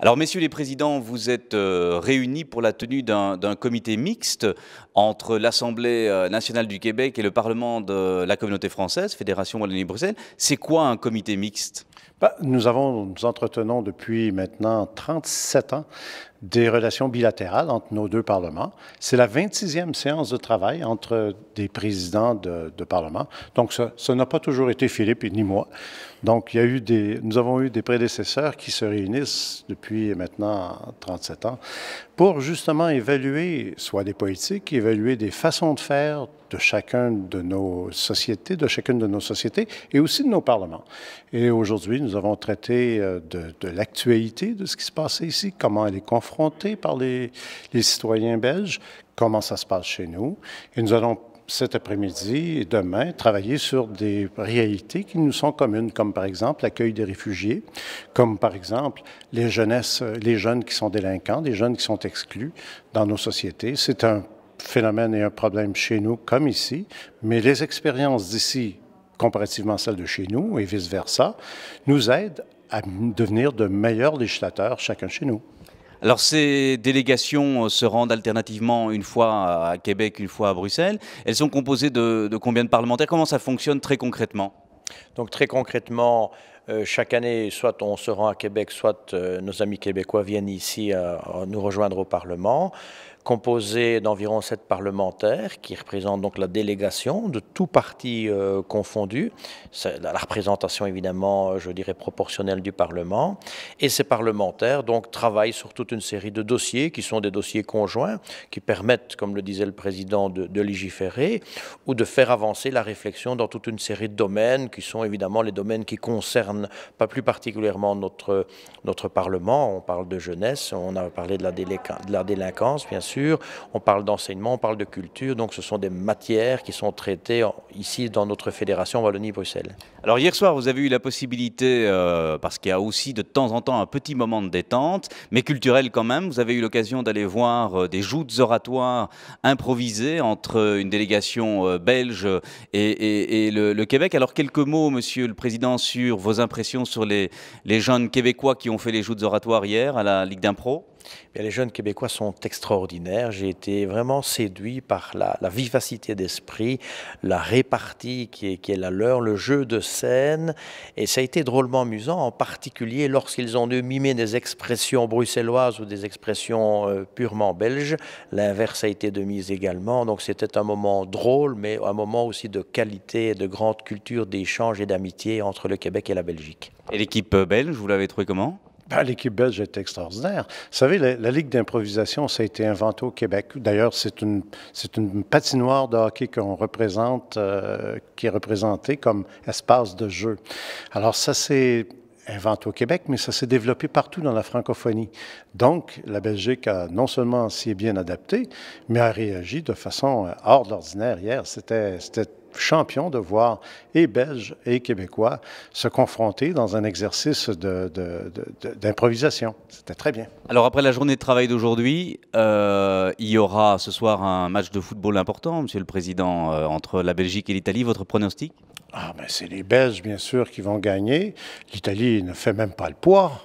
Alors, messieurs les présidents, vous êtes euh, réunis pour la tenue d'un comité mixte entre l'Assemblée euh, nationale du Québec et le Parlement de la communauté française, Fédération Wallonie-Bruxelles. C'est quoi un comité mixte bah, nous, entretenons depuis maintenant 37 ans des relations bilatérales entre nos deux parlements. C'est la 26e séance de travail entre des présidents de, parlements. Donc, ce, n'a pas toujours été Philippe ni moi. Donc, il y eu des, nous avons eu des prédécesseurs qui se réunissent depuis maintenant 37 ans pour justement évaluer soit des politiques, évaluer des façons de faire de chacun de nos sociétés, de chacune de nos sociétés et aussi de nos parlements. Et aujourd'hui, nous avons traité euh, de, l'actualité de ce qui se passait ici, comment elle est confrontée par les, citoyens belges, comment ça se passe chez nous. Et nous allons cet après-midi et demain travailler sur des réalités qui nous sont communes, comme par exemple l'accueil des réfugiés, comme par exemple les les jeunes qui sont délinquants, les jeunes qui sont exclus dans nos sociétés. C'est un phénomène et un problème chez nous comme ici, mais les expériences d'ici comparativement celles de chez nous et vice-versa, nous aident à devenir de meilleurs législateurs chacun chez nous. Alors ces délégations euh, se rendent alternativement une fois à Québec, une fois à Bruxelles. Elles sont composées de, combien de parlementaires Comment ça fonctionne très concrètement donc très concrètement, euh, chaque année, soit on se rend à Québec, soit euh, nos amis québécois viennent ici nous rejoindre au Parlement composé d'environ sept parlementaires qui représentent donc la délégation de tous partis euh, confondu confondus. C'est la représentation évidemment, je dirais, proportionnelle du Parlement. Et ces parlementaires donc travaillent sur toute une série de dossiers qui sont des dossiers conjoints qui permettent, comme le disait le Président, de, légiférer ou de faire avancer la réflexion dans toute une série de domaines qui sont évidemment les domaines qui concernent pas plus particulièrement notre, notre Parlement. On parle de jeunesse, on a parlé de la, de la délinquance, bien sûr on parle d'enseignement, on parle de culture, donc ce sont des matières qui sont traitées ici dans notre fédération Wallonie-Bruxelles. Alors hier soir, vous avez eu la possibilité, euh, parce qu'il y a aussi de temps en temps un petit moment de détente, mais culturel quand même, vous avez eu l'occasion d'aller voir euh, des joutes oratoires improvisées entre une délégation euh, belge et, le, Québec. Alors quelques mots, Monsieur le Président, sur vos impressions sur les, les jeunes québécois qui ont fait les joutes oratoires hier à la Ligue d'impro eh les jeunes Québécois sont extraordinaires. J'ai été vraiment séduit par la, vivacité d'esprit, la répartie qui est, la leur, le jeu de scène. Et ça a été drôlement amusant, en particulier lorsqu'ils ont dû mimer des expressions bruxelloises ou des expressions euh, purement belges. L'inverse a été de mise également. Donc c'était un moment drôle, mais un moment aussi de qualité de grande culture d'échange et d'amitié entre le Québec et la Belgique. Et l'équipe euh, belge, vous l'avez trouvée comment ben, l'équipe belge est extraordinaire. Vous savez, la, Ligue d'improvisation, ça a été inventé au Québec. D'ailleurs, c'est une, une patinoire de hockey représente, euh, qui est représentée comme espace de jeu. Alors, ça, c'est invente au Québec, mais ça s'est développé partout dans la francophonie. Donc, la Belgique a non seulement s'y est bien adaptée, mais a réagi de façon euh, hors de l'ordinaire hier. C'était champion de voir et Belges et Québécois se confronter dans un exercice d'improvisation. De, C'était très bien. Alors après la journée de travail d'aujourd'hui, euh, il y aura ce soir un match de football important, Monsieur le Président, euh, entre la Belgique et l'Italie. Votre pronostic ah ben c'est les Belges bien sûr qui vont gagner. L'Italie ne fait même pas le poids.